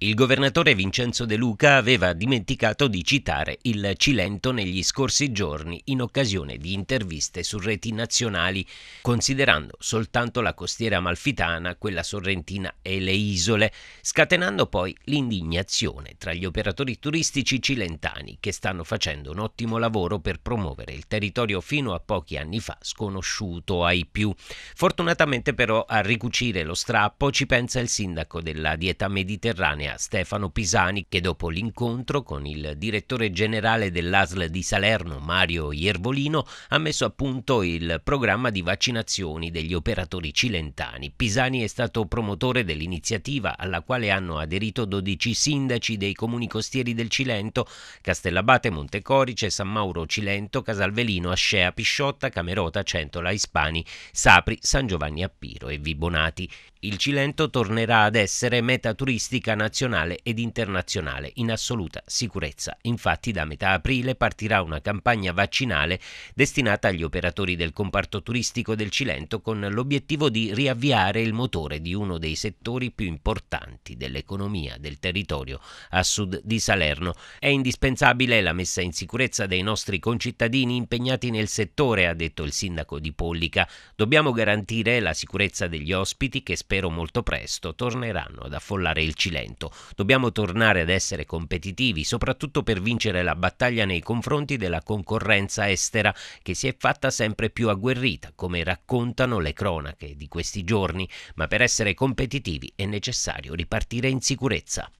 Il governatore Vincenzo De Luca aveva dimenticato di citare il Cilento negli scorsi giorni in occasione di interviste su reti nazionali, considerando soltanto la costiera amalfitana, quella sorrentina e le isole, scatenando poi l'indignazione tra gli operatori turistici cilentani che stanno facendo un ottimo lavoro per promuovere il territorio fino a pochi anni fa sconosciuto ai più. Fortunatamente però a ricucire lo strappo ci pensa il sindaco della dieta mediterranea linea Stefano Pisani che dopo l'incontro con il direttore generale dell'ASL di Salerno Mario Iervolino ha messo a punto il programma di vaccinazioni degli operatori cilentani. Pisani è stato promotore dell'iniziativa alla quale hanno aderito 12 sindaci dei comuni costieri del Cilento, Castellabate, Montecorice, San Mauro Cilento, Casalvelino, Ascea, Pisciotta, Camerota, Centola, Ispani, Sapri, San Giovanni Appiro e Vibonati il Cilento tornerà ad essere meta turistica nazionale ed internazionale in assoluta sicurezza. Infatti da metà aprile partirà una campagna vaccinale destinata agli operatori del comparto turistico del Cilento con l'obiettivo di riavviare il motore di uno dei settori più importanti dell'economia del territorio a sud di Salerno. È indispensabile la messa in sicurezza dei nostri concittadini impegnati nel settore, ha detto il sindaco di Pollica. Dobbiamo garantire la sicurezza degli ospiti che spero molto presto, torneranno ad affollare il Cilento. Dobbiamo tornare ad essere competitivi, soprattutto per vincere la battaglia nei confronti della concorrenza estera che si è fatta sempre più agguerrita, come raccontano le cronache di questi giorni, ma per essere competitivi è necessario ripartire in sicurezza.